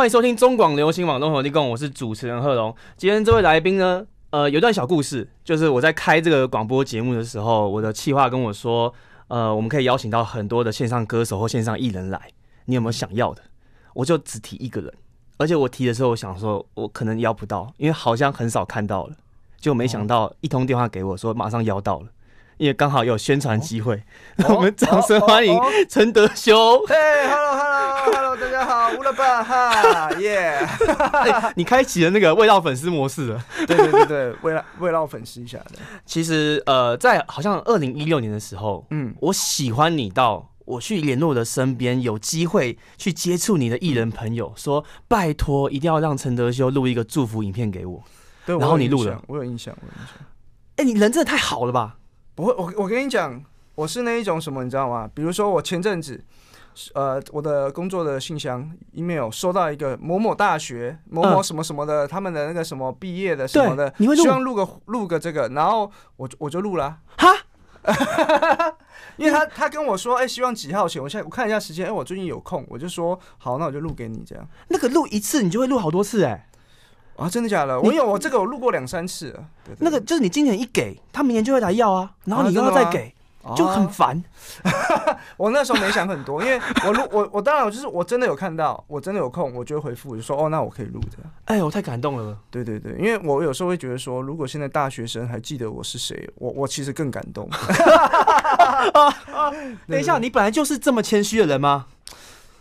欢迎收听中广流行网东台提共，我是主持人贺龙。今天这位来宾呢，呃，有段小故事，就是我在开这个广播节目的时候，我的企划跟我说，呃，我们可以邀请到很多的线上歌手或线上艺人来，你有没有想要的？我就只提一个人，而且我提的时候，我想说我可能邀不到，因为好像很少看到了，就没想到一通电话给我说马上邀到了。也刚好有宣传机会，我们掌声欢迎陈德修。嘿 h e l l o h e l l o h e l l o 大家好，乌拉巴哈耶。你开启了那个味道粉丝模式了？对对对对，味道味道粉丝一下。其实呃，在好像二零一六年的时候，嗯，我喜欢你到我去联络的身边，有机会去接触你的艺人朋友，说拜托一定要让陈德修录一个祝福影片给我。对，然后你录了，我有印象，我有印象。哎，你人真的太好了吧？我我我跟你讲，我是那一种什么，你知道吗？比如说我前阵子，呃，我的工作的信箱 email 收到一个某某大学某某什么什么的，他们的那个什么毕业的什么的，你会希望录个录个这个，然后我我就录了哈，因为他他跟我说，哎，希望几号前，我现在我看一下时间，哎，我最近有空，我就说好，那我就录给你这样，那个录一次你就会录好多次哎。啊，真的假的？我有，我这个我录过两三次，那个就是你今年一给他，明年就会来要啊，然后你又要再给，就很烦。我那时候没想很多，因为我录 我我当然我就是我真的有看到，我真的有空，我就回复，我就说哦，那我可以录的。哎，我太感动了。对对对，因为我有时候会觉得说，如果现在大学生还记得我是谁，我我其实更感动。等一下，你本来就是这么谦虚的人吗？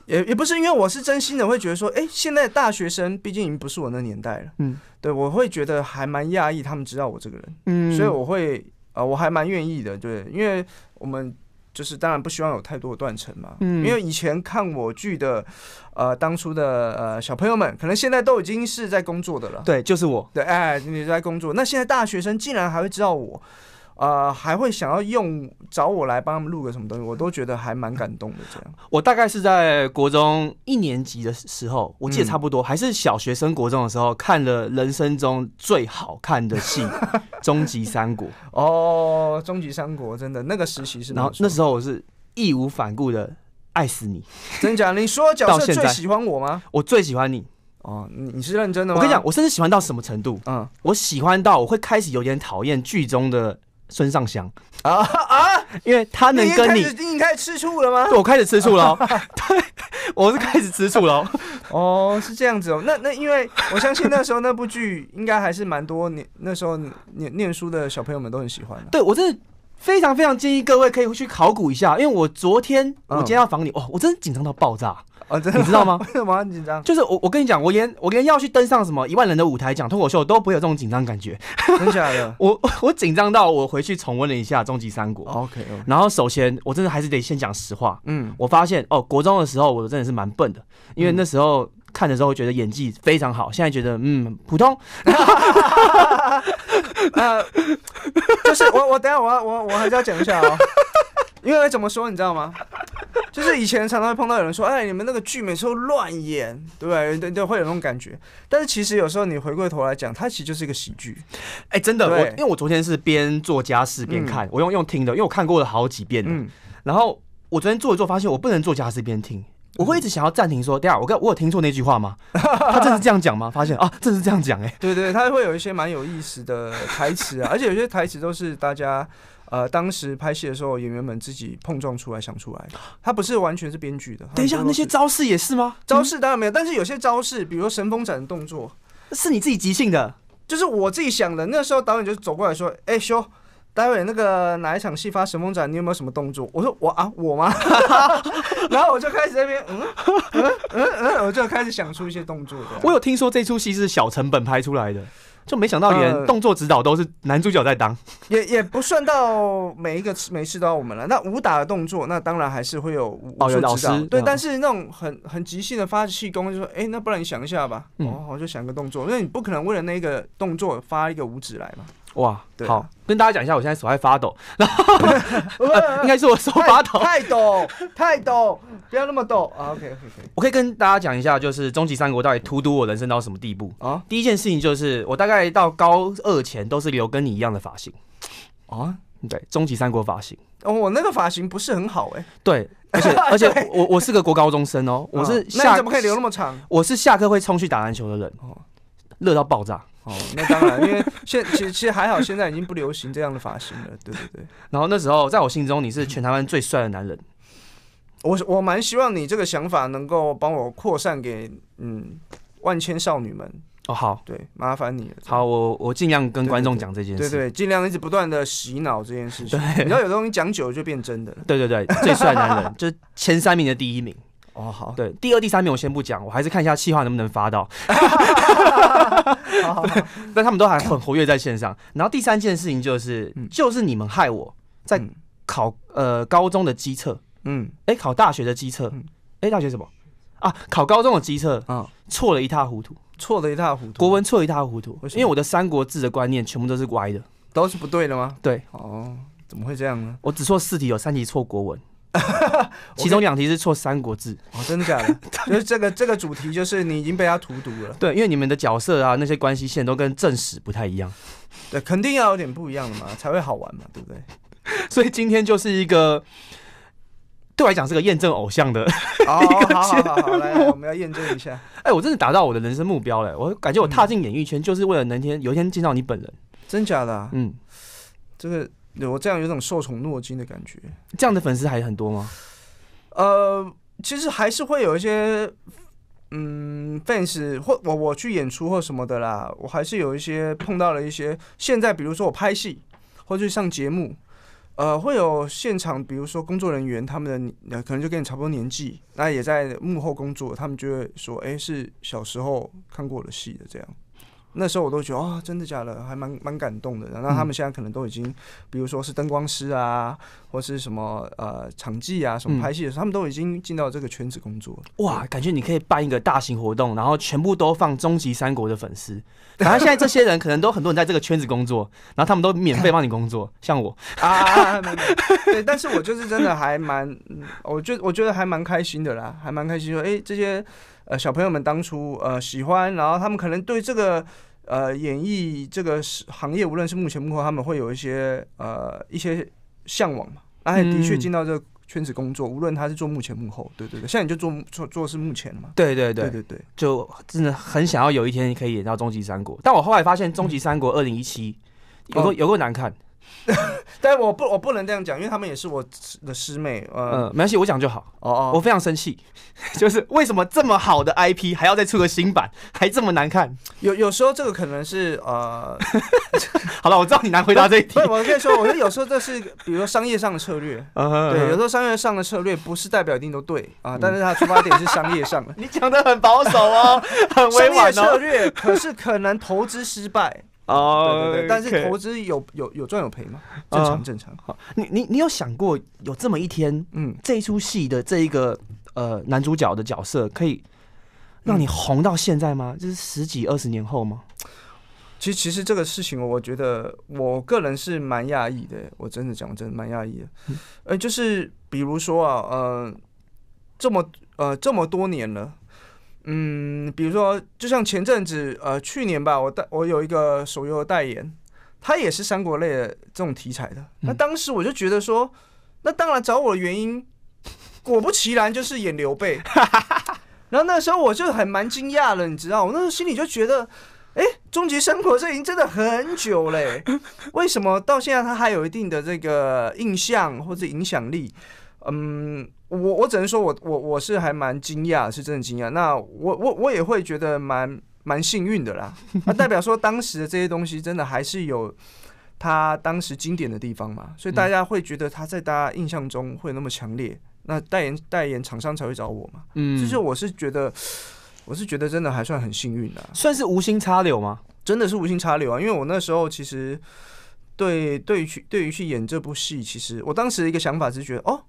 也也不是因为我是真心的，会觉得说，哎，现在大学生毕竟已经不是我那年代了，嗯，对，我会觉得还蛮讶异，他们知道我这个人，嗯，所以我会，呃，我还蛮愿意的，对，因为我们就是当然不希望有太多的断层嘛，嗯，因为以前看我剧的，呃，当初的呃小朋友们，可能现在都已经是在工作的了，对，就是我，对，哎，你在工作，那现在大学生竟然还会知道我。呃，还会想要用找我来帮他们录个什么东西，我都觉得还蛮感动的。这样，我大概是在国中一年级的时候，我记得差不多还是小学生国中的时候，看了人生中最好看的戏《终极三国》。哦，《终极三国》真的那个时期是。然后那时候我是义无反顾的爱死你。真的假的？你说角色最喜欢我吗？我最喜欢你。哦，你你是认真的？我跟你讲，我甚至喜欢到什么程度？嗯，我喜欢到我会开始有点讨厌剧中的。孙尚香啊啊！因为他能跟你，你开始吃醋了吗？我开始吃醋了，对，我是开始吃醋了。哦，是这样子哦。那那，因为我相信那时候那部剧应该还是蛮多年那时候念念书的小朋友们都很喜欢。对我真的非常非常建议各位可以去考古一下，因为我昨天我今天要访你哦，我真的紧张到爆炸。哦，真的，你知道吗？为什么很紧张，就是我，我跟你讲，我连我连要去登上什么一万人的舞台讲脱口秀都不会有这种紧张感觉，很 假的。我 我紧张到我回去重温了一下《终极三国》。OK。然后首先，我真的还是得先讲实话。嗯，我发现哦，国中的时候我真的是蛮笨的，因为那时候看的时候觉得演技非常好，现在觉得嗯普通。啊，就是我我等下我我我还是要讲一下啊。因为怎么说，你知道吗？就是以前常常会碰到有人说：“哎，你们那个剧每次都乱演，对不对？”对，会有那种感觉。但是其实有时候你回过头来讲，它其实就是一个喜剧。哎，真的，我因为我昨天是边做家事边看，我用用听的，因为我看过了好几遍了。然后我昨天做一做，发现我不能做家事边听。我会一直想要暂停说，第二，我跟我有听错那句话吗？他真是这样讲吗？发现啊，真是这样讲哎。对对，他会有一些蛮有意思的台词啊，而且有些台词都是大家呃当时拍戏的时候演员们自己碰撞出来想出来。的，他不是完全是编剧的。等一下，那些招式也是吗？招式当然没有，但是有些招式，比如神风斩的动作，是你自己即兴的，就是我自己想的。那时候导演就走过来说，哎，修。待会那个哪一场戏发神风斩，你有没有什么动作？我说我啊我吗？然后我就开始那边嗯嗯嗯，我就开始想出一些动作。我有听说这出戏是小成本拍出来的，就没想到连动作指导都是男主角在当，也也不算到每一个次都要我们了。那武打的动作，那当然还是会有。哦，有老师对，但是那种很很即兴的发气功，就说哎，那不然你想一下吧，哦，我就想个动作，因为你不可能为了那个动作发一个五指来嘛。哇，好，跟大家讲一下，我现在手在发抖，然 后应该是我手发抖，太抖，太抖，不要那么抖啊。OK，OK，我可以跟大家讲一下，就是《终极三国》到底荼毒我人生到什么地步啊？第一件事情就是，我大概到高二前都是留跟你一样的发型啊。对，《终极三国》发型，哦，我那个发型不是很好哎。对，而且 而且我我是个国高中生哦，我是下你怎么可以留那么长？我是下课会冲去打篮球的人哦，热到爆炸。哦，那当然，因为现其实其实还好，现在已经不流行这样的发型了，对对对。然后那时候，在我心中你是全台湾最帅的男人，我我蛮希望你这个想法能够帮我扩散给嗯万千少女们。哦，好，对，麻烦你了。好，我我尽量跟观众讲这件事。对对，尽量一直不断的洗脑这件事情。对，你要有东西讲久了就变真的。对对对，最帅男人就是前三名的第一名。哦好，对，第二、第三名我先不讲，我还是看一下气话能不能发到。但他们都还很活跃在线上。然后第三件事情就是，就是你们害我在考呃高中的机测，嗯，哎，考大学的机测，哎，大学什么啊？考高中的机测啊，错了一塌糊涂，错了一塌糊涂，国文错一塌糊涂，因为我的三国字的观念全部都是歪的，都是不对的吗？对，哦，怎么会这样呢？我只错四题，有三题错国文。其中两题是错三国志》哦，真的假的？就是这个这个主题，就是你已经被他荼毒了。对，因为你们的角色啊，那些关系线都跟正史不太一样。对，肯定要有点不一样的嘛，才会好玩嘛，对不对？所以今天就是一个，对我来讲是个验证偶像的。好好好好，来，我们要验证一下。哎，我真的达到我的人生目标了。我感觉我踏进演艺圈就是为了能天有一天见到你本人。真假的？嗯，这个。对我这样有种受宠若惊的感觉，这样的粉丝还很多吗？呃，其实还是会有一些，嗯，fans 或我我去演出或什么的啦，我还是有一些碰到了一些。现在比如说我拍戏或者上节目，呃，会有现场，比如说工作人员，他们的可能就跟你差不多年纪，那也在幕后工作，他们就会说，哎，是小时候看过的戏的这样。那时候我都觉得啊，真的假的，还蛮蛮感动的。然后他们现在可能都已经，比如说是灯光师啊，或是什么呃场记啊，什么拍戏的，时候，他们都已经进到这个圈子工作。哇，感觉你可以办一个大型活动，然后全部都放《终极三国》的粉丝。然后现在这些人可能都很多人在这个圈子工作，然后他们都免费帮你工作。像我啊，对，但是我就是真的还蛮，我觉我觉得还蛮开心的啦，还蛮开心说，哎，这些。呃，小朋友们当初呃喜欢，然后他们可能对这个呃演艺这个行业，无论是幕前幕后，他们会有一些呃一些向往嘛。那也的确进到这个圈子工作，无论他是做幕前幕后，对对对。现在你就做做做是幕前嘛？对对对对对，就真的很想要有一天可以演到《终极三国》。但我后来发现，《终极三国》二零一七，有个有个难看。但我不，我不能这样讲，因为他们也是我的师妹。呃，没关系，我讲就好。哦哦，我非常生气，就是为什么这么好的 IP 还要再出个新版，还这么难看？有有时候这个可能是呃，好了，我知道你难回答这一题。我跟你说，我觉得有时候这是比如说商业上的策略。对，有时候商业上的策略不是代表一定都对啊，但是它出发点是商业上的。你讲的很保守哦，很委婉哦。策略可是可能投资失败。哦，对对对，但是投资有有有赚有赔吗？正常正常。好，你你你有想过有这么一天，嗯，这一出戏的这一个呃男主角的角色可以让你红到现在吗？就是十几二十年后吗？其实其实这个事情，我觉得我个人是蛮讶异的。我真的讲真的蛮讶异的。呃，就是比如说啊，呃，这么呃这么多年了。嗯，比如说，就像前阵子，呃，去年吧，我我有一个手游的代言，他也是三国类的这种题材的。那当时我就觉得说，那当然找我的原因，果不其然就是演刘备。然后那时候我就还蛮惊讶了，你知道，我那时候心里就觉得，哎，终极生活这已经真的很久嘞，为什么到现在他还有一定的这个印象或者影响力？嗯，我我只能说，我我我是还蛮惊讶，是真的惊讶。那我我我也会觉得蛮蛮幸运的啦。那代表说，当时的这些东西真的还是有他当时经典的地方嘛？所以大家会觉得他在大家印象中会那么强烈，那代言代言厂商才会找我嘛？嗯，其实我是觉得，我是觉得真的还算很幸运的，算是无心插柳吗？真的是无心插柳啊！因为我那时候其实对对于去对于去演这部戏，其实我当时的一个想法是觉得，哦。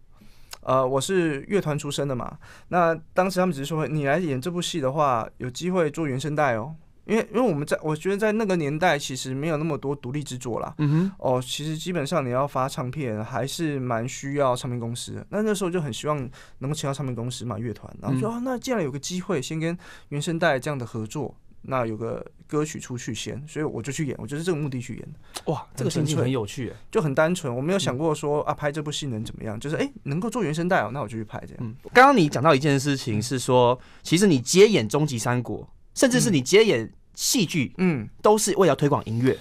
呃，我是乐团出身的嘛，那当时他们只是说你来演这部戏的话，有机会做原声带哦，因为因为我们在，我觉得在那个年代其实没有那么多独立制作啦，嗯哼，哦，其实基本上你要发唱片还是蛮需要唱片公司，的。那那时候就很希望能够请到唱片公司嘛，乐团，然后说那既然有个机会，先跟原声带这样的合作。那有个歌曲出去先，所以我就去演，我就是这个目的去演的。哇，这个心情很有趣，就很单纯，我没有想过说啊，拍这部戏能怎么样，就是哎，能够做原声带哦，那我就去拍。这样，刚刚你讲到一件事情是说，其实你接演《终极三国》，甚至是你接演戏剧，嗯，都是为了推广音乐。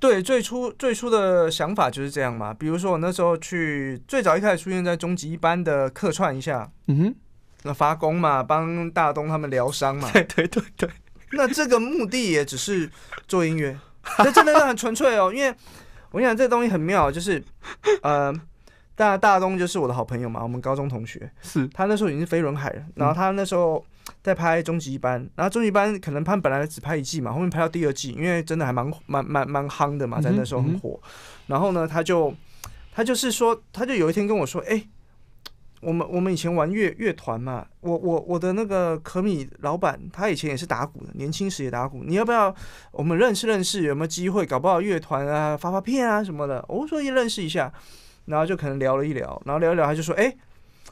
对，最初最初的想法就是这样嘛。比如说我那时候去最早一开始出现在《终极一班》的客串一下，嗯，那发功嘛，帮大东他们疗伤嘛。对对对对。那这个目的也只是做音乐，这真的是很纯粹哦。因为我想这东西很妙，就是呃，大大东就是我的好朋友嘛，我们高中同学。是他那时候已经是飞轮海了，然后他那时候在拍终极一班，然后终极一班可能他本来只拍一季嘛，后面拍到第二季，因为真的还蛮蛮蛮蛮夯的嘛，在那时候很火。然后呢，他就他就是说，他就有一天跟我说，哎。我们我们以前玩乐乐团嘛，我我我的那个可米老板，他以前也是打鼓的，年轻时也打鼓。你要不要我们认识认识，有没有机会搞不好乐团啊，发发片啊什么的。我说也认识一下，然后就可能聊了一聊，然后聊一聊他就说，哎，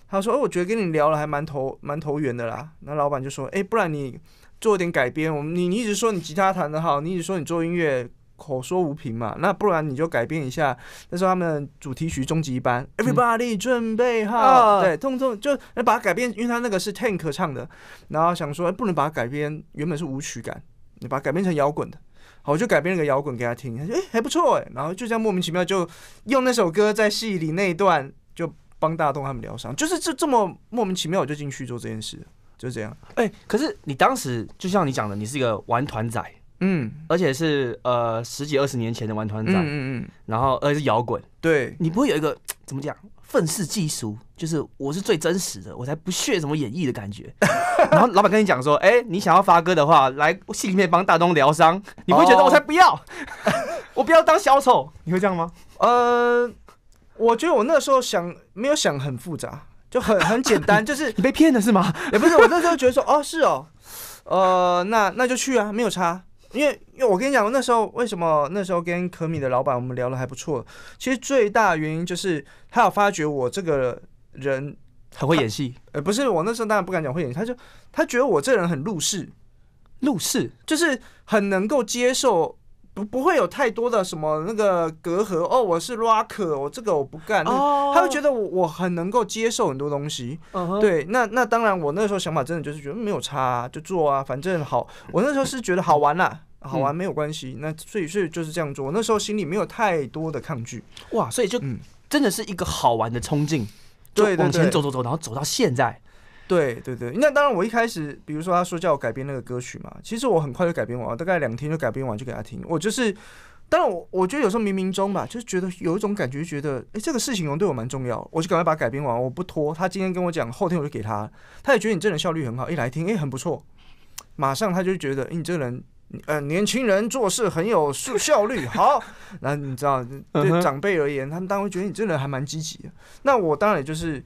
他说，哦，我觉得跟你聊了还蛮投蛮投缘的啦。那老板就说，哎，不然你做点改编，我们你你一直说你吉他弹的好，你一直说你做音乐。口说无凭嘛，那不然你就改编一下。那时候他们主题曲《终极一班》，Everybody 准备好，对，通通就把它改编，因为他那个是 Tank 唱的。然后想说不能把它改编，原本是舞曲感，你把它改编成摇滚的。好，我就改编了个摇滚给他听，他说哎还不错哎。然后就这样莫名其妙就用那首歌在戏里那一段就帮大东他们疗伤，就是就这么莫名其妙我就进去做这件事，就这样。哎，可是你当时就像你讲的，你是一个玩团仔。嗯，而且是呃十几二十年前的玩团长，嗯嗯，然后呃是摇滚，对，你不会有一个 怎么讲愤世嫉俗，就是我是最真实的，我才不屑什么演绎的感觉。然后老板跟你讲说，哎，你想要发哥的话，来戏里面帮大东疗伤，你会觉得我才不要，我不要当小丑，你会这样吗？呃，我觉得我那时候想没有想很复杂，就很很简单，就是你被骗了是吗？也不是，我那时候觉得说，哦是哦，呃那那就去啊，没有差。因为，因为我跟你讲，那时候为什么那时候跟可米的老板我们聊的还不错？其实最大原因就是他有发觉我这个人很会演戏。呃，不是，我那时候当然不敢讲会演戏，他就他觉得我这人很入世，入世就是很能够接受。不不会有太多的什么那个隔阂哦，我是 rock，我这个我不干，他会觉得我我很能够接受很多东西，对，那那当然我那时候想法真的就是觉得没有差就做啊，反正好，我那时候是觉得好玩啦，好玩没有关系，那所以所以就是这样做，那时候心里没有太多的抗拒，哇，所以就真的是一个好玩的冲劲，对，往前走走走，然后走到现在。对对对，那当然，我一开始比如说他说叫我改编那个歌曲嘛，其实我很快就改编完，大概两天就改编完就给他听。我就是，当然我我觉得有时候冥冥中吧，就是觉得有一种感觉，觉得哎这个事情对我蛮重要，我就赶快把它改编完，我不拖。他今天跟我讲，后天我就给他，他也觉得你这人效率很好，一来听哎很不错，马上他就觉得哎你这人呃年轻人做事很有效率，好。那你知道对长辈而言，他们当然会觉得你这人还蛮积极的。那我当然也就是。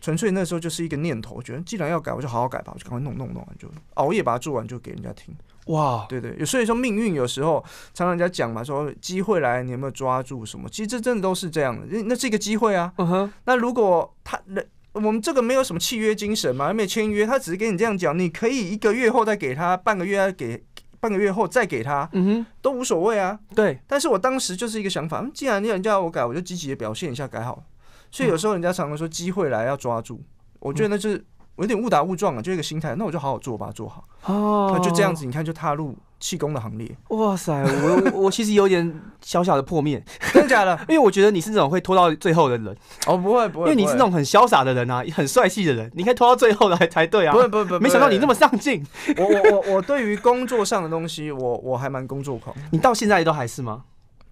纯粹那时候就是一个念头，觉得既然要改，我就好好改吧，我就赶快弄弄弄，就熬夜把它做完，就给人家听。哇，对对，所以说命运有时候常常人家讲嘛，说机会来，你有没有抓住什么？其实这真的都是这样，那是一个机会啊。嗯哼，那如果他那我们这个没有什么契约精神嘛，没有签约，他只是跟你这样讲，你可以一个月后再给他，半个月再给，半个月后再给他，嗯哼，都无所谓啊。对，但是我当时就是一个想法，既然人家要我改，我就积极的表现一下，改好。所以有时候人家常常说机会来要抓住，我觉得那就是我有点误打误撞啊，就一个心态。那我就好好做吧，做好。哦，就这样子，你看就踏入气功的行列。哇塞，我 我其实有点小小的破灭，真的假的？因为我觉得你是那种会拖到最后的人。哦，不会不会，因为你是那种很潇洒的人啊，很帅气的人，你应该拖到最后来才对啊。不会不会，没想到你那么上进。我我我我对于工作上的东西，我我还蛮工作狂。你到现在都还是吗？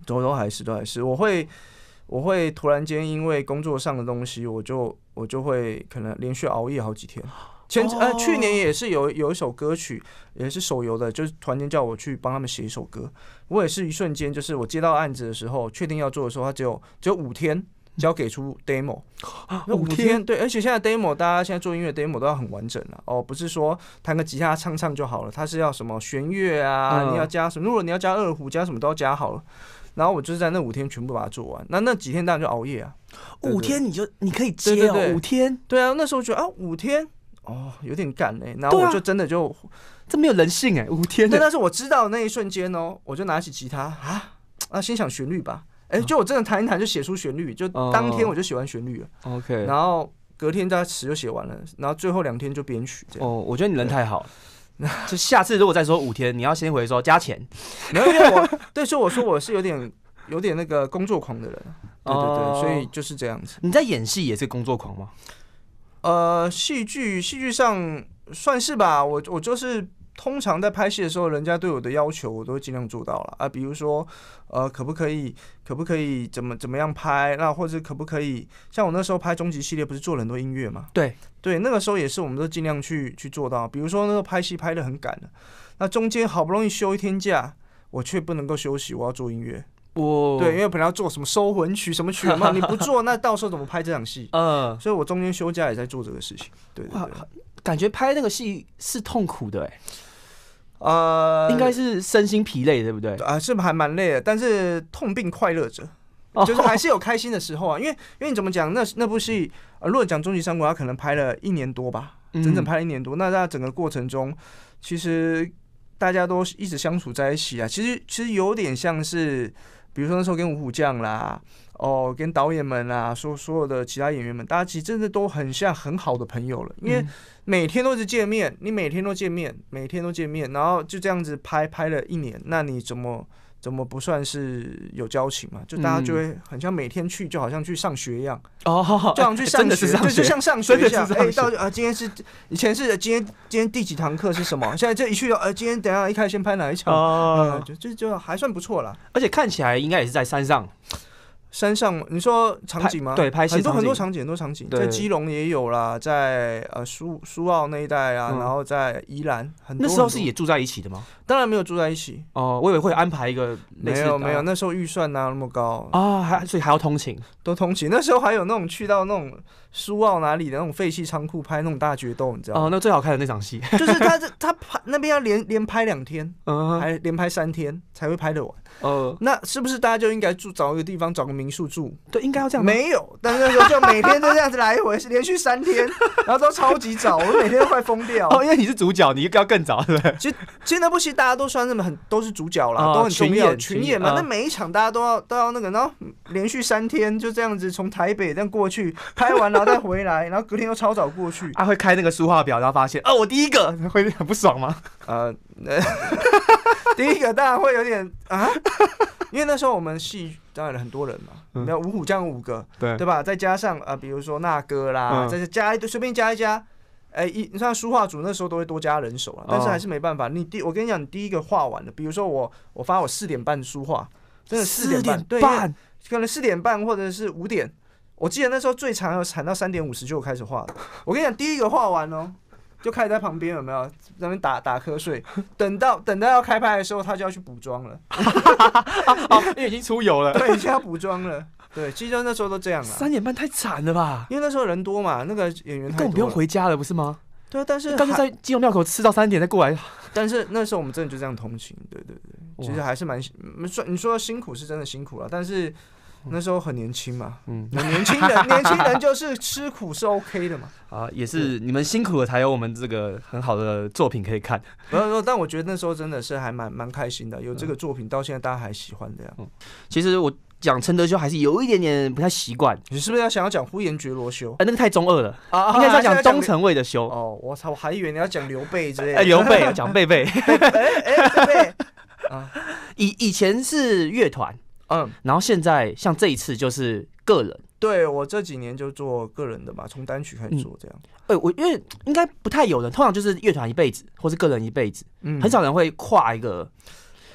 都都还是都还是，我会。我会突然间因为工作上的东西，我就我就会可能连续熬夜好几天。前呃去年也是有有一首歌曲也是手游的，就是团建叫我去帮他们写一首歌。我也是一瞬间，就是我接到案子的时候，确定要做的时候，他只有只有五天，交给出 demo。五天对，而且现在 demo 大家现在做音乐 demo 都要很完整了哦，不是说弹个吉他唱唱就好了，它是要什么弦乐啊，你要加什么？如果你要加二胡加什么都要加好了。然后我就是在那五天全部把它做完，那那几天当然就熬夜啊。五天你就你可以接啊，五天。对啊，那时候觉得啊，五天哦有点赶嘞，然后我就真的就这没有人性哎，五天。对，但是我知道那一瞬间哦，我就拿起吉他啊啊，先想旋律吧。哎，就我真的弹一弹就写出旋律，就当天我就写完旋律了。OK，然后隔天再词就写完了，然后最后两天就编曲。哦，我觉得你人太好。就下次如果再说五天，你要先回说加钱，没有因为我 对说我说我是有点有点那个工作狂的人，对对对，所以就是这样子。你在演戏也是工作狂吗？呃，戏剧戏剧上算是吧，我我就是。通常在拍戏的时候，人家对我的要求，我都尽量做到了啊。比如说，呃，可不可以，可不可以怎么怎么样拍？那或者可不可以？像我那时候拍终极系列，不是做了很多音乐吗？对对，那个时候也是我们都尽量去去做到。比如说那时候拍戏拍的很赶的，那中间好不容易休一天假，我却不能够休息，我要做音乐。对，因为本来要做什么收魂曲什么曲嘛，你不做，那到时候怎么拍这场戏？嗯，所以我中间休假也在做这个事情。对对对，感觉拍那个戏是痛苦的哎。呃，应该是身心疲累，对不对？啊，是还蛮累的，但是痛并快乐着，就是还是有开心的时候啊。因为因为你怎么讲，那那部戏啊，如果讲《终极三国》，它可能拍了一年多吧，整整拍了一年多。那在整个过程中，其实大家都一直相处在一起啊。其实其实有点像是，比如说那时候跟五虎将啦。哦，跟导演们啊，说所有的其他演员们，大家其实真的都很像很好的朋友了，因为每天都是见面，你每天都见面，每天都见面，然后就这样子拍拍了一年，那你怎么怎么不算是有交情嘛？就大家就会很像每天去，就好像去上学一样。哦，好好，就像去上学，对，就像上学一样。哎，到啊，今天是以前是今天今天第几堂课是什么？现在这一去，呃，今天等一下一开始先拍哪一场？哦，就就就还算不错了。而且看起来应该也是在山上。山上，你说场景吗？对，拍戏很多很多场景，很多场景，在基隆也有啦，在呃苏苏澳那一带啊，然后在宜兰。很那时候是也住在一起的吗？当然没有住在一起。哦，我以为会安排一个。没有没有，那时候预算哪那么高啊？还所以还要通勤，都通勤。那时候还有那种去到那种。苏澳哪里的那种废弃仓库拍那种大决斗，你知道吗？哦，那最好看的那场戏，就是他这 他拍那边要连连拍两天，还连拍三天才会拍得完。呃，那是不是大家就应该住找一个地方找个民宿住？对，应该要这样。没有，但是就每天都这样子来回，是连续三天，然后都超级早，我每天都快疯掉。哦，因为你是主角，你更要更早，对不对？其实其实那部戏大家都算那么很都是主角了，都很重要群演嘛。那每一场大家都要都要那个，然后连续三天就这样子从台北这样过去拍完了。再回来，然后隔天又超早过去，他会开那个书画表，然后发现哦，我第一个，会很不爽吗？呃，第一个当然会有点啊，因为那时候我们系当然很多人嘛，那五虎将五个，对对吧？再加上啊，比如说那哥啦，再加一，随便加一加，哎，一你像书画组那时候都会多加人手了，但是还是没办法，你第我跟你讲，你第一个画完了，比如说我我发我四点半书画，真的四点半，对，可能四点半或者是五点。我记得那时候最长要惨到三点五十就开始画了。我跟你讲，第一个画完哦，就开始在旁边有没有在那边打打瞌睡？等到等到要开拍的时候，他就要去补妆了。好，你已经出油了，对，已经要补妆了。对，其实那时候都这样了。三点半太惨了吧？因为那时候人多嘛，那个演员更多不用回家了，不是吗？对啊，但是但是，在金庸庙口吃到三点再过来。但是那时候我们真的就这样同情，对对对，其实还是蛮算你说辛苦是真的辛苦了，但是。那时候很年轻嘛，嗯，年轻人，年轻人就是吃苦是 OK 的嘛。啊，也是你们辛苦了，才有我们这个很好的作品可以看。不要说，但我觉得那时候真的是还蛮蛮开心的，有这个作品到现在大家还喜欢的呀。其实我讲陈德修还是有一点点不太习惯。你是不是要想要讲呼延觉罗修？哎，那个太中二了，应该要讲中城卫的修。哦，我操，我还以为你要讲刘备之类的。哎，刘备，讲贝贝。哎，贝贝。啊，以以前是乐团。嗯，然后现在像这一次就是个人，对我这几年就做个人的嘛，从单曲开始做这样。哎，我因为应该不太有人，通常就是乐团一辈子，或是个人一辈子，很少人会跨一个。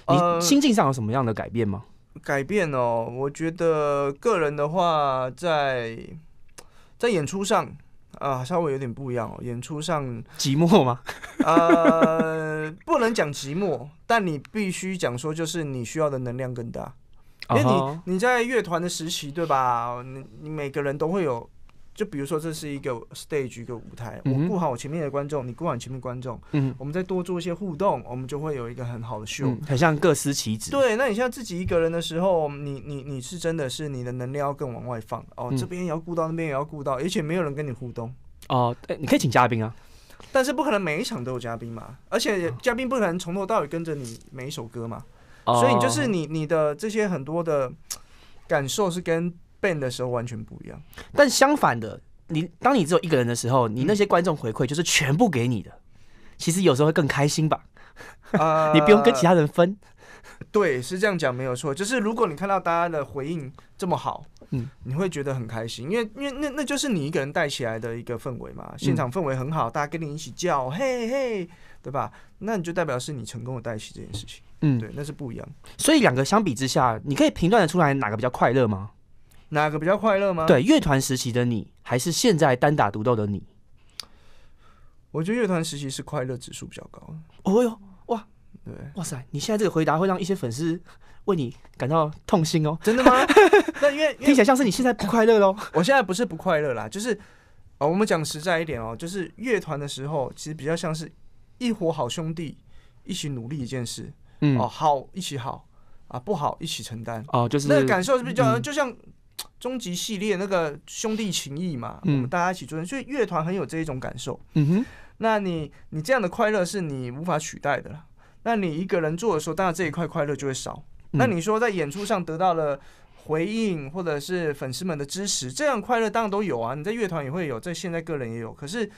你心境上有什么样的改变吗？改变哦，我觉得个人的话，在在演出上啊，稍微有点不一样。哦。演出上寂寞吗？呃，不能讲寂寞，但你必须讲说，就是你需要的能量更大。因为你你在乐团的实习对吧？你你每个人都会有，就比如说这是一个 stage 一个舞台，我顾好我前面的观众，你顾好前面观众，嗯，我们再多做一些互动，我们就会有一个很好的 show，很像各司其职。对，那你像自己一个人的时候，你你你是真的是你的能量要更往外放哦，这边也要顾到，那边也要顾到，而且没有人跟你互动。哦，哎，你可以请嘉宾啊，但是不可能每一场都有嘉宾嘛，而且嘉宾不可能从头到尾跟着你每一首歌嘛。所以就是你你的这些很多的感受是跟 band 的时候完全不一样，但相反的，你当你只有一个人的时候，你那些观众回馈就是全部给你的，其实有时候会更开心吧？啊，你不用跟其他人分。对，是这样讲没有错。就是如果你看到大家的回应这么好，嗯，你会觉得很开心，因为因为那那就是你一个人带起来的一个氛围嘛，现场氛围很好，大家跟你一起叫嘿嘿。对吧？那你就代表是你成功的代谢这件事情，嗯，对，那是不一样。所以两个相比之下，你可以评断的出来哪个比较快乐吗？哪个比较快乐吗？对，乐团时期的你还是现在单打独斗的你？我觉得乐团时期是快乐指数比较高。哦哟，哇，对，哇塞，你现在这个回答会让一些粉丝为你感到痛心哦。真的吗？那因为听起来像是你现在不快乐喽。我现在不是不快乐啦，就是哦，我们讲实在一点哦，就是乐团的时候其实比较像是。一伙好兄弟，一起努力一件事，哦，好一起好啊，不好一起承担哦，就是那个感受是比较，就像终极系列那个兄弟情谊嘛，我们大家一起做，所以乐团很有这一种感受。嗯哼，那你你这样的快乐是你无法取代的那你一个人做的时候，当然这一块快乐就会少。那你说在演出上得到了回应，或者是粉丝们的支持，这样快乐当然都有啊。你在乐团也会有，在现在个人也有，可是。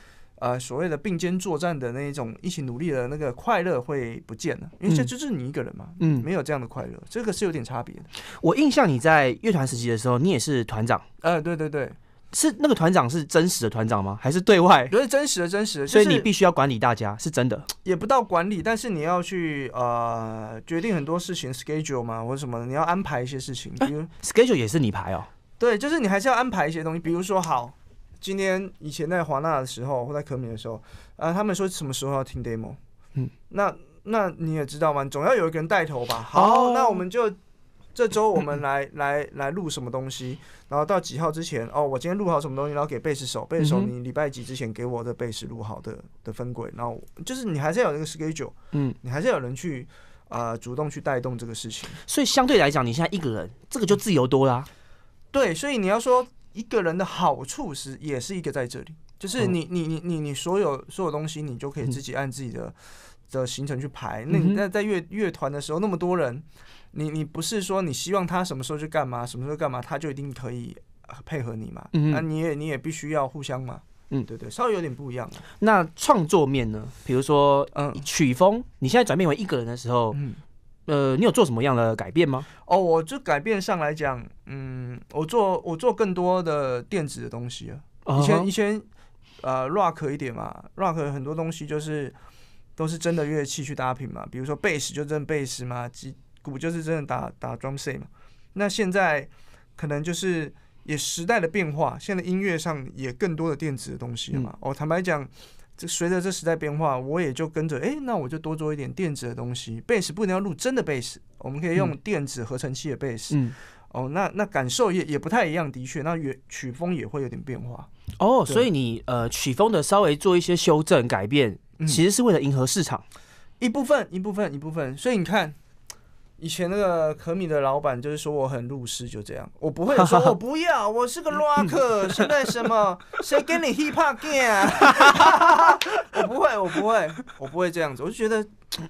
呃，所谓的并肩作战的那一种一起努力的那个快乐会不见了，因为这就是你一个人嘛，嗯，没有这样的快乐，这个是有点差别的。我印象你在乐团时期的时候，你也是团长。呃，对对对，是那个团长是真实的团长吗？还是对外？不是真实的真实，的。所以你必须要管理大家，是真的。也不到管理，但是你要去呃决定很多事情，schedule 嘛，或者什么，你要安排一些事情。比如 schedule 也是你排哦？对，就是你还是要安排一些东西，比如说好。今天以前在华纳的时候，或在可米的时候，啊，他们说什么时候要听 demo？嗯，那那你也知道嘛，总要有一个人带头吧。好，那我们就这周我们来 来来录什么东西，然后到几号之前哦？我今天录好什么东西，然后给贝斯手，贝斯手你礼拜几之前给我的贝斯录好的的分轨，然后就是你还是要有那个 schedule，嗯，你还是有人去啊主动去带动这个事情。所以相对来讲，你现在一个人这个就自由多啦。对，所以你要说。一个人的好处是，也是一个在这里，就是你你你你你所有所有东西，你就可以自己按自己的的行程去排。那那在乐乐团的时候，那么多人，你你不是说你希望他什么时候去干嘛，什么时候干嘛，他就一定可以配合你嘛？嗯，那你也你也必须要互相嘛。嗯，对对，稍微有点不一样。那创作面呢？比如说，嗯，曲风，你现在转变为一个人的时候，嗯。呃，你有做什么样的改变吗？哦，我就改变上来讲，嗯，我做我做更多的电子的东西啊。以前以前呃，rock 一点嘛，rock 很多东西就是都是真的乐器去搭配嘛，比如说贝斯就真的贝斯嘛，吉鼓就是真的打打 drum set 嘛。那现在可能就是也时代的变化，现在音乐上也更多的电子的东西了嘛。哦，坦白讲。这随着这时代变化，我也就跟着哎，那我就多做一点电子的东西。Bass 不能要录真的 b a s 我们可以用电子合成器的 b a s 嗯，哦，那那感受也也不太一样，的确，那原曲风也会有点变化。哦，所以你呃曲风的稍微做一些修正改变，其实是为了迎合市场。一部分一部分一部分。所以你看，以前那个可米的老板就是说我很入世，就这样，我不会说 我不要，我是个 Rock，现在什么谁给你 Hip Hop？我不会，我不会这样子。我就觉得，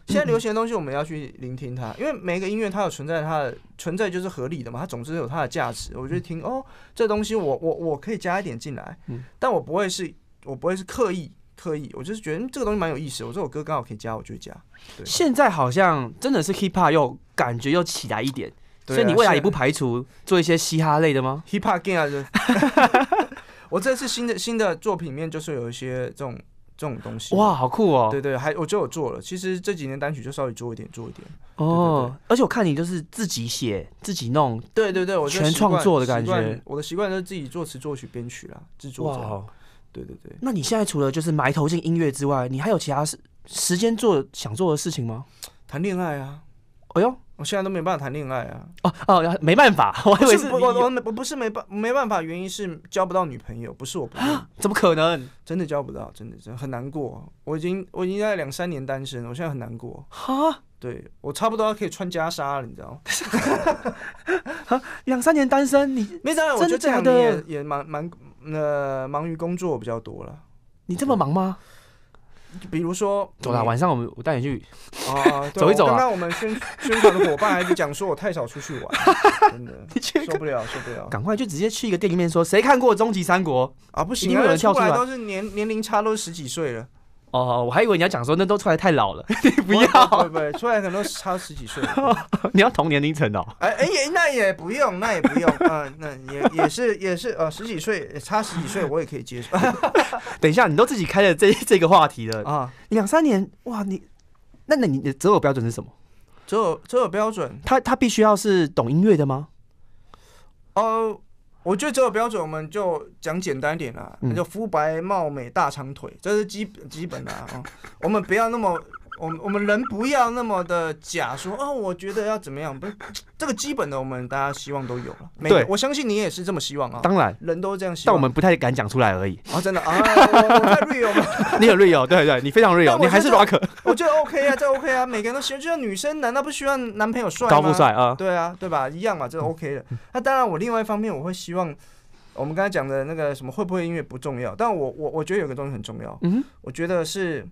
现在流行的东西我们要去聆听它，因为每个音乐它有存在它的存在就是合理的嘛，它总之有它的价值。我就听哦，这东西我我我可以加一点进来，但我不会是，我不会是刻意刻意。我就是觉得这个东西蛮有意思。我这首歌刚好可以加，我就加。现在好像真的是 hip hop 又感觉又起来一点，所以你未来也不排除做一些嘻哈类的吗？Hip hop g a 啊！我这次新的新的作品面就是有一些这种。这种东西哇，好酷哦！对对，还我就得我做了。其实这几年单曲就稍微做一点，做一点哦。而且我看你就是自己写、自己弄，对对对，我全创作的感觉。我的习惯都是自己作词、作曲、编曲啦，制作。哇，对对对。那你现在除了就是埋头进音乐之外，你还有其他时时间做想做的事情吗？谈恋爱啊！哎呦。我现在都没办法谈恋爱啊！哦哦，没办法，我以为是……我我不是没办没办法，原因是交不到女朋友，不是我。不怎么可能？真的交不到，真的是很难过。我已经我已经在两三年单身了，我现在很难过。哈，对我差不多可以穿袈裟了，你知道吗？两三年单身，你没到，我觉得这两年也蛮蛮呃忙于工作比较多了。你这么忙吗？比如说，走了晚上我们我带你去啊，走一走。刚刚我们宣宣传的伙伴还讲说，我太少出去玩，真的受不了受不了。赶快就直接去一个店里面说，谁看过《终极三国》啊？不行，人跳出来都是年年龄差都是十几岁了。哦，我还以为你要讲说，那都出来太老了，你不要，不不出来可能都差十几岁，你要同年龄层哦。哎哎，那也不用，那也不用，嗯，那也也是也是，呃，十几岁差十几岁，我也可以接受。等一下，你都自己开了这这个话题了啊？两三年哇，你那那你的择偶标准是什么？择偶择偶标准，他他必须要是懂音乐的吗？哦。我觉得这个标准我们就讲简单点了，就肤白貌美大长腿，这是基基本的啊。我们不要那么。我我们人不要那么的假，说哦，我觉得要怎么样？不，这个基本的我们大家希望都有了。对，我相信你也是这么希望啊。当然，人都这样想，但我们不太敢讲出来而已。啊，真的啊，我太 real 吗？你很 real，对对，你非常 real，你还是 rock。我觉得 OK 啊，这 OK 啊，每个人都希望。就像女生难道不希望男朋友帅吗？高富帅啊，对啊，对吧？一样嘛，就 OK 的。那当然，我另外一方面我会希望，我们刚才讲的那个什么会不会音乐不重要？但我我我觉得有个东西很重要。嗯，我觉得是。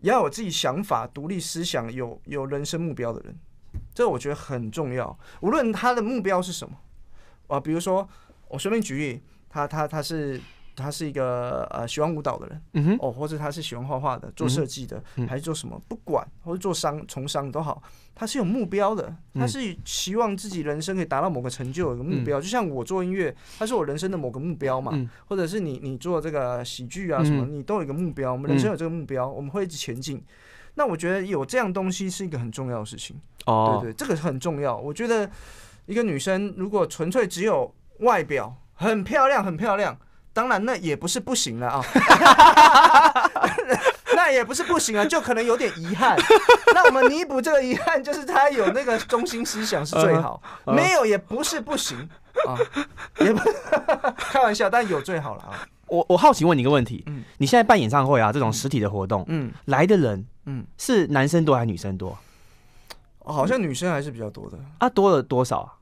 要有自己想法、独立思想、有有人生目标的人，这我觉得很重要。无论他的目标是什么，啊，比如说，我随便举例，他他他是。他是一个呃喜欢舞蹈的人，嗯、哦，或者他是喜欢画画的，做设计的，还是做什么？不管，或者做商从商都好，他是有目标的，他是希望自己人生可以达到某个成就，有个目标。就像我做音乐，它是我人生的某个目标嘛？或者是你你做这个喜剧啊什么，你都有一个目标，我们人生有这个目标，我们会一直前进。那我觉得有这样东西是一个很重要的事情，对对，这个很重要。我觉得一个女生如果纯粹只有外表，很漂亮，很漂亮。当然，那也不是不行了啊，那也不是不行啊，就可能有点遗憾。那我们弥补这个遗憾，就是他有那个中心思想是最好，没有也不是不行啊，也开玩笑，但有最好了啊。我我好奇问你一个问题，嗯，你现在办演唱会啊，这种实体的活动，嗯，来的人，嗯，是男生多还是女生多？好像女生还是比较多的啊，多了多少？啊？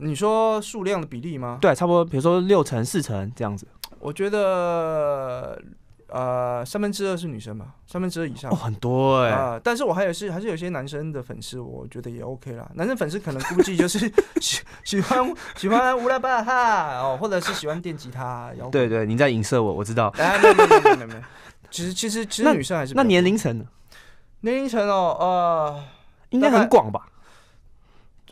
你说数量的比例吗？对，差不多，比如说六成、四成这样子。我觉得呃三分之二是女生吧，三分之二以上很多哎，但是我还有是还是有些男生的粉丝，我觉得也 OK 啦。男生粉丝可能估计就是 喜喜欢喜欢乌拉巴哈哦，或者是喜欢电吉他。对对，你在影射我，我知道。其实其实其实女生还是那年龄层，年龄层哦，呃，应该很广吧。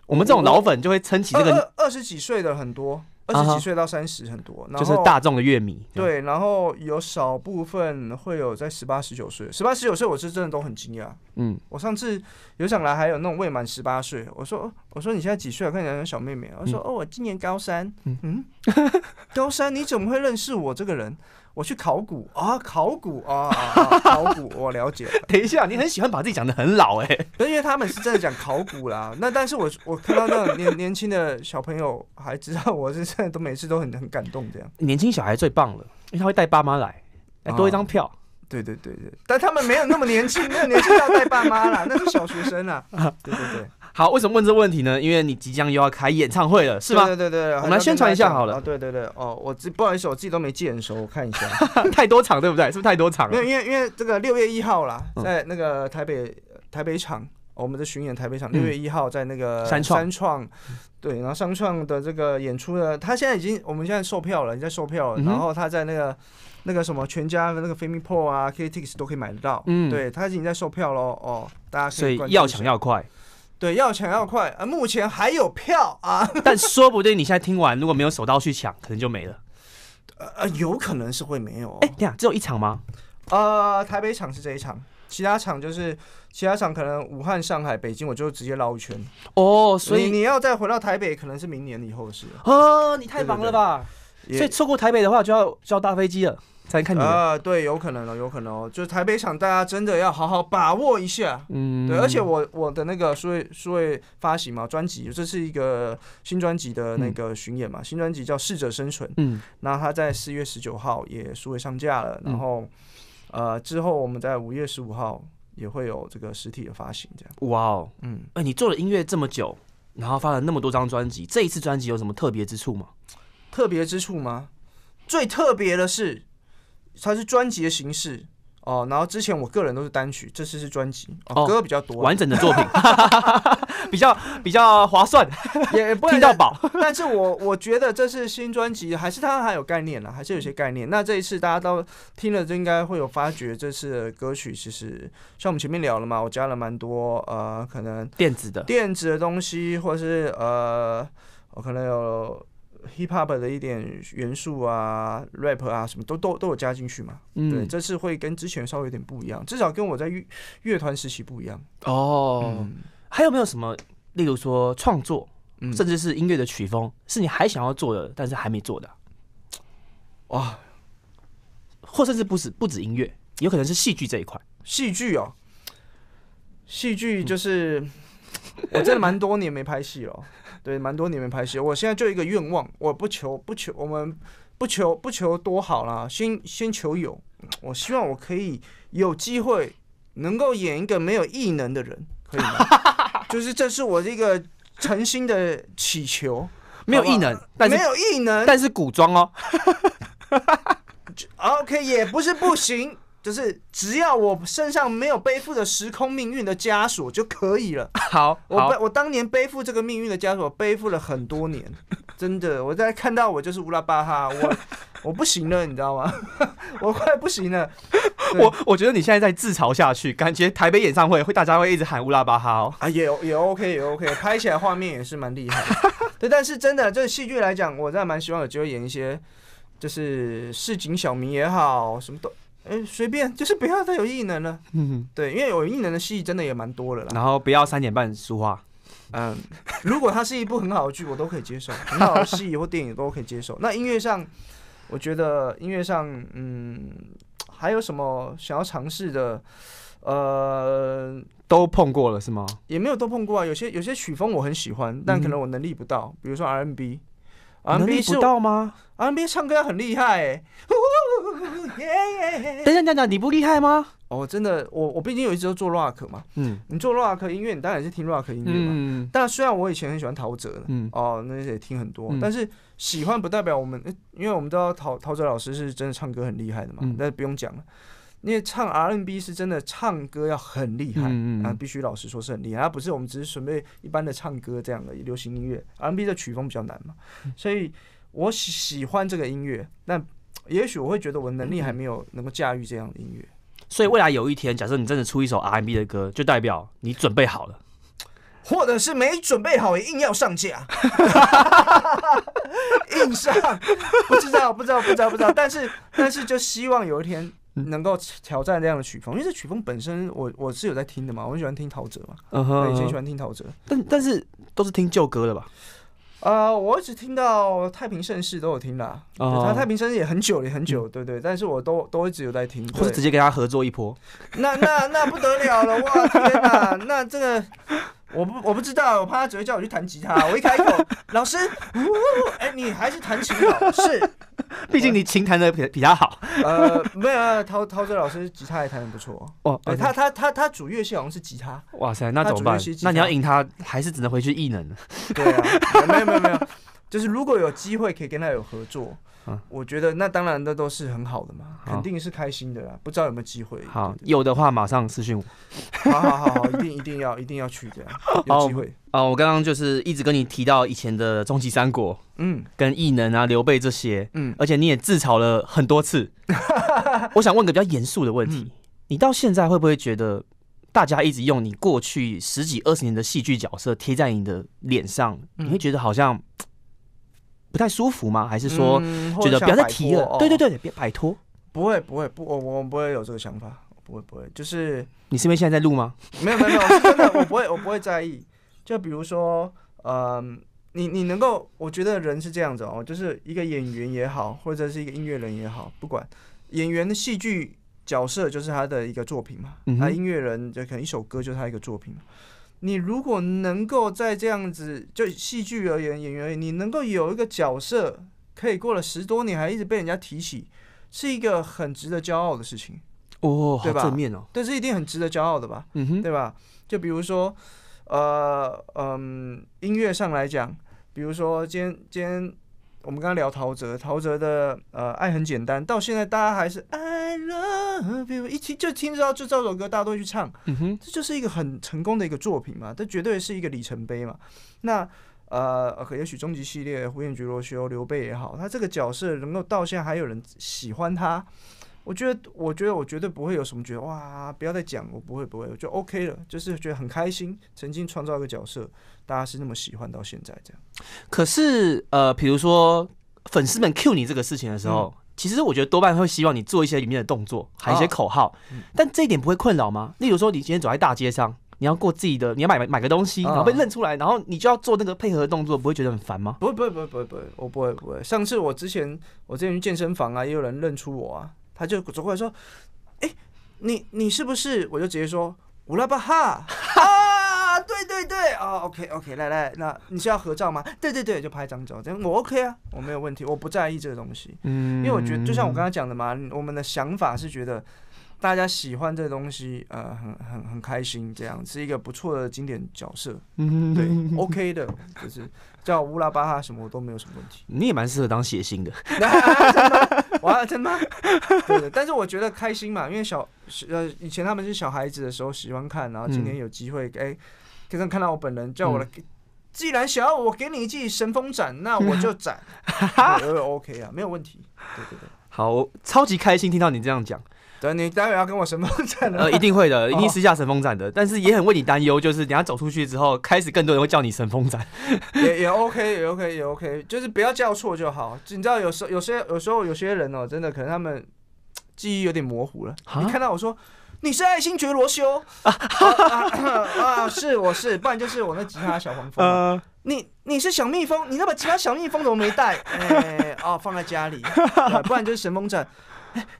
我们这种老粉就会撑起这个二十几岁的很多。二十几岁到三十很多，就是大众的乐迷。对，然后有少部分会有在十八十九岁，十八十九岁我是真的都很惊讶。嗯，我上次有想来，还有那种未满十八岁，我说我说你现在几岁啊？看起来像小妹妹。我说哦，我今年高三。嗯，高三你怎么会认识我这个人？我去考古啊，考古啊，考古，我了解。等一下，你很喜欢把自己讲的很老哎，因为他们是真的讲考古啦。那但是，我我看到那年年轻的小朋友还知道我是真的都每次都很很感动这样。年轻小孩最棒了，因为他会带爸妈来，多一张票。对对对对，但他们没有那么年轻，没有年轻到带爸妈啦，那是小学生啦。对对对。好，为什么问这个问题呢？因为你即将又要开演唱会了，是吗？对对对，我们来宣传一下好了。对对对，哦，我不好意思，我自己都没记人熟，我看一下，太多场，对不对？是不是太多场？因为因为因为这个六月一号啦，在那个台北台北场，我们的巡演台北场六月一号在那个山创，对，然后山创的这个演出呢，他现在已经我们现在售票了，已经在售票了，然后他在那个那个什么全家的那个 Family Port 啊，K Tix 都可以买得到，嗯，对，他已经在售票喽，哦，大家所以要抢要快。对，要抢要快，啊！目前还有票啊，但说不定你现在听完，如果没有手到去抢，可能就没了，呃有可能是会没有，哎，这样只有一场吗？呃，台北场是这一场，其他场就是其他场，可能武汉、上海、北京，我就直接捞一圈，哦，所以你要再回到台北，可能是明年以后的事，啊，你太忙了吧，所以错过台北的话，就要就要搭飞机了。才看你啊，对，有可能哦，有可能哦。就台北场，大家真的要好好把握一下。嗯，对，而且我我的那个苏位苏位发行嘛，专辑这是一个新专辑的那个巡演嘛，新专辑叫《适者生存》。嗯，那他在四月十九号也苏位上架了，然后呃之后我们在五月十五号也会有这个实体的发行，这样。哇哦，嗯，哎，你做了音乐这么久，然后发了那么多张专辑，这一次专辑有什么特别之处吗？特别之处吗？最特别的是。它是专辑的形式哦，然后之前我个人都是单曲，这次是专辑，哦，歌比较多，完整的作品，比较比较划算，也不听到宝。但是我我觉得这次新专辑还是它还有概念呢，还是有些概念。那这一次大家都听了，就应该会有发觉，这次的歌曲其实像我们前面聊了嘛，我加了蛮多呃，可能电子的电子的东西，或是呃，我可能有。hiphop 的一点元素啊，rap 啊，什么都都都有加进去嘛。嗯，这次会跟之前稍微有点不一样，至少跟我在乐乐团实习不一样。哦，还有没有什么，例如说创作，甚至是音乐的曲风，是你还想要做的，但是还没做的？哇，或甚至不止不止音乐，有可能是戏剧这一块。戏剧哦，戏剧就是 我真的蛮多年没拍戏了。对，蛮多年没拍戏。我现在就一个愿望，我不求不求，我们不求不求多好啦，先先求有。我希望我可以有机会能够演一个没有异能的人，可以吗？就是这是我一个诚心的祈求。没有异能，没有异能，但是古装哦。OK，也不是不行。就是只要我身上没有背负着时空命运的枷锁就可以了。好，我背我当年背负这个命运的枷锁，背负了很多年，真的。我在看到我就是乌拉巴哈，我 我不行了，你知道吗？我快不行了。我我觉得你现在在自嘲下去，感觉台北演唱会会大家会一直喊乌拉巴哈哦。啊，也也 OK，也 OK，拍起来画面也是蛮厉害。对，但是真的，就戏剧来讲，我在蛮希望有机会演一些，就是市井小民也好，什么都。哎，随便，就是不要再有异能了。嗯，对，因为有异能的戏真的也蛮多了啦。然后不要三点半说话。嗯，如果它是一部很好的剧，我都可以接受；很好的戏或电影都可以接受。那音乐上，我觉得音乐上，嗯，还有什么想要尝试的？呃，都碰过了是吗？也没有都碰过啊，有些有些曲风我很喜欢，但可能我能力不到。比如说 RNB，r b 不到吗？RNB 唱歌很厉害，等、等、等、等，你不厉害吗？哦，真的，我我毕竟有一直做 rock 嘛。嗯，你做 rock 音乐，你当然是听 rock 音乐嘛。嗯，但虽然我以前很喜欢陶喆，嗯，哦，那也听很多，但是喜欢不代表我们，因为我们知道陶陶喆老师是真的唱歌很厉害的嘛。嗯，不用讲了，因为唱 R&B 是真的唱歌要很厉害，嗯嗯，必须老实说是很厉害。他不是我们只是准备一般的唱歌这样的流行音乐，R&B 的曲风比较难嘛，所以我喜欢这个音乐，但也许我会觉得我能力还没有能够驾驭这样的音乐，所以未来有一天，假设你真的出一首 R&B 的歌，就代表你准备好了，或者是没准备好也硬要上架，硬上，不知道，不知道，不知道，不知道，但是但是就希望有一天能够挑战这样的曲风，因为这曲风本身，我我是有在听的嘛，我很喜欢听陶喆嘛，以前喜欢听陶喆，但但是都是听旧歌的吧。呃，我一直听到《太平盛世》都有听啦，他《太平盛世》也很久了，很久，对对，但是我都都一直有在听，或者直接跟他合作一波，那那那不得了了，哇，天哪，那这个。我不我不知道，我怕他只会叫我去弹吉他。我一开口，老师，哎，你还是弹琴好，是，毕竟你琴弹的比比他好。呃，没有，陶陶醉老师吉他也弹的不错。哦，他他他他主乐器好像是吉他。哇塞，那怎么办？那你要赢他，还是只能回去异能？对啊，没有没有没有。就是如果有机会可以跟他有合作，我觉得那当然那都是很好的嘛，肯定是开心的啦。不知道有没有机会？好，有的话马上私信我。好好好好，一定一定要一定要去这样。有机会啊，我刚刚就是一直跟你提到以前的《终极三国》，嗯，跟异能啊刘备这些，嗯，而且你也自嘲了很多次。我想问个比较严肃的问题：你到现在会不会觉得大家一直用你过去十几二十年的戏剧角色贴在你的脸上，你会觉得好像？不太舒服吗？还是说觉得不要再提了？对对对，别摆脱。不会不会不，我我不会有这个想法。不会不会，就是你是因为现在在录吗？没有没有没有，真的 我不会我不会在意。就比如说，嗯，你你能够，我觉得人是这样子哦，就是一个演员也好，或者是一个音乐人也好，不管演员的戏剧角色就是他的一个作品嘛，那音乐人就可能一首歌就是他一个作品。你如果能够在这样子，就戏剧而言，演员而言，你能够有一个角色，可以过了十多年还一直被人家提起，是一个很值得骄傲的事情，哦，对吧？正面哦，但是一定很值得骄傲的吧，嗯哼，对吧？就比如说，呃，嗯，音乐上来讲，比如说，今天今天。我们刚刚聊陶喆，陶喆的呃《爱很简单》，到现在大家还是 I love you，一听就听着到就这首歌，大家都会去唱，嗯哼，这就是一个很成功的一个作品嘛，这绝对是一个里程碑嘛。那呃，也许终极系列《胡彦祖》、《罗修》、《刘备》也好，他这个角色能够到现在还有人喜欢他，我觉得，我觉得我绝对不会有什么觉得哇，不要再讲，我不会，不会，我就 OK 了，就是觉得很开心，曾经创造一个角色。大家是那么喜欢到现在这样，可是呃，比如说粉丝们 cue 你这个事情的时候，其实我觉得多半会希望你做一些里面的动作，喊一些口号。但这一点不会困扰吗？例如说，你今天走在大街上，你要过自己的，你要买买个东西，然后被认出来，然后你就要做那个配合的动作，不会觉得很烦吗？不会不会不会不不，我不会不会。上次我之前我之前去健身房啊，也有人认出我啊，他就走过来说：“哎，你你是不是？”我就直接说：“乌拉巴哈！” 哦 o k o k 来来，那你是要合照吗？对对对，就拍张照，这样我 OK 啊，我没有问题，我不在意这个东西，嗯，因为我觉得就像我刚刚讲的嘛，我们的想法是觉得大家喜欢这东西，呃，很很很开心，这样是一个不错的经典角色，嗯，对，OK 的，就是叫乌拉巴哈什么我都没有什么问题，你也蛮适合当写信的，哇，真的，对的，但是我觉得开心嘛，因为小呃以前他们是小孩子的时候喜欢看，然后今天有机会，哎。可以，看到我本人叫我来。既然想要我给你一记神风斩，那我就斩，我觉得 OK 啊，没有问题。对对对，好，超级开心听到你这样讲。对，你待会要跟我神风斩的，呃，一定会的，一定私下神风斩的。但是也很为你担忧，就是等下走出去之后，开始更多人会叫你神风斩，也也 OK，也 OK，也 OK，就是不要叫错就好。你知道，有时候有些有时候有些人哦，真的可能他们记忆有点模糊了。你看到我说。你是爱新觉罗修啊？是我是，不然就是我那吉他小黄蜂。你你是小蜜蜂，你那把吉他小蜜蜂怎么没带，哎哦放在家里，不然就是神风斩。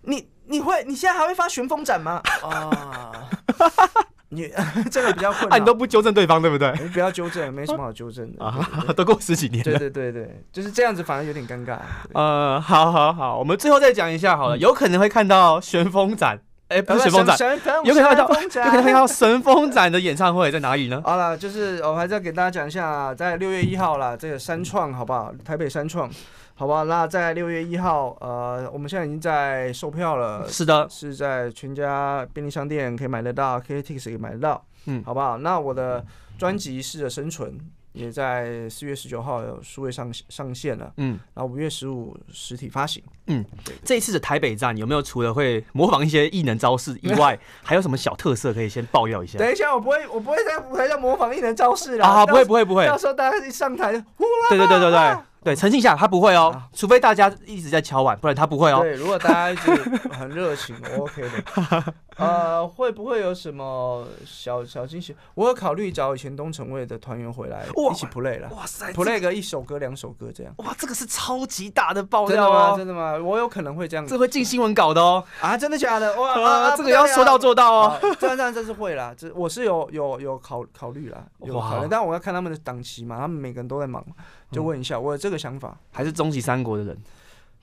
你你会你现在还会发旋风斩吗？啊，你 这个比较困。啊，你都不纠正对方对不对？不要纠正，没什么好纠正的，都过十几年。对对对对，就是这样子，反而有点尴尬。呃，好好好，我们最后再讲一下好了，有可能会看到旋风斩。哎，神风展有可能叫有可能会到神 风展的演唱会在哪里呢？好了，就是我还是要给大家讲一下，在六月一号啦，这个三创，好不好？台北三创，好吧，那在六月一号，呃，我们现在已经在售票了，是的，是在全家便利商店可以买得到，K T X 可以买得到，嗯，好不好？那我的专辑《试着生存》。也在四月十九号有数位上上线了，嗯，然后五月十五实体发行，嗯，这一次的台北站有没有除了会模仿一些异能招式以外，还有什么小特色可以先爆料一下？等一下我不会，我不会在舞台上模仿异能招式了啊，不会不会不会，到时候大家一上台就呼啦啦。对对对对对。对，清一下他不会哦，除非大家一直在敲碗，不然他不会哦。对，如果大家一直很热情，OK 的。呃，会不会有什么小小惊喜？我有考虑找以前东城卫的团员回来一起 play 了。哇塞，play 个一首歌、两首歌这样。哇，这个是超级大的爆料吗？真的吗？我有可能会这样，这会进新闻稿的哦。啊，真的假的？哇，这个要说到做到哦。这这样真是会啦，这我是有有有考考虑啦，有可能，但我要看他们的档期嘛，他们每个人都在忙。就问一下，我有这个想法，还是终极三国的人？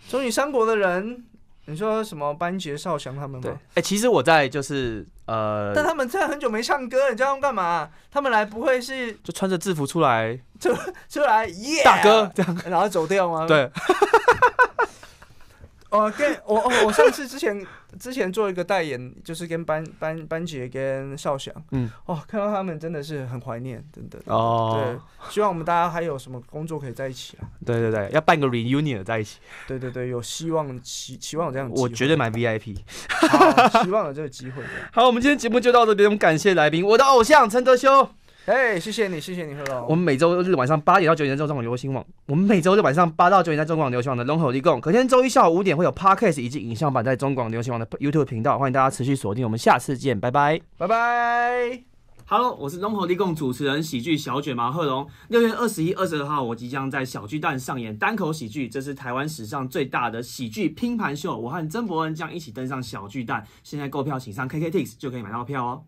终极三国的人，你说什么班杰少祥他们吗？哎，其实我在就是呃，但他们在很久没唱歌，你知道他们干嘛？他们来不会是就穿着制服出来，出出来耶大哥这样，然后走掉吗？对，我对我我上次之前。之前做一个代言，就是跟班班班杰跟少祥，嗯，哦，看到他们真的是很怀念，真的哦，对，希望我们大家还有什么工作可以在一起啊？对对对，要办个 reunion 在一起。对对对，有希望期，期望有这样，我绝对买 VIP，希望有这个机会。好，我们今天节目就到这边，我们感谢来宾，我的偶像陈德修。哎，谢谢你，谢谢你，贺龙。我们每周日晚上八点到九点在中广流行网。我们每周日晚上八到九点在中广流行网的龙口立共。隔天周一下午五点会有 podcast 以及影像版在中广流行网的 YouTube 频道。欢迎大家持续锁定，我们下次见，拜拜，拜拜。Hello，我是龙口立共主持人喜剧小卷毛贺龙。六月二十一、二十二号，我即将在小巨蛋上演单口喜剧，这是台湾史上最大的喜剧拼盘秀。我和曾伯恩将一起登上小巨蛋。现在购票，请上 KK Tix 就可以买到票哦。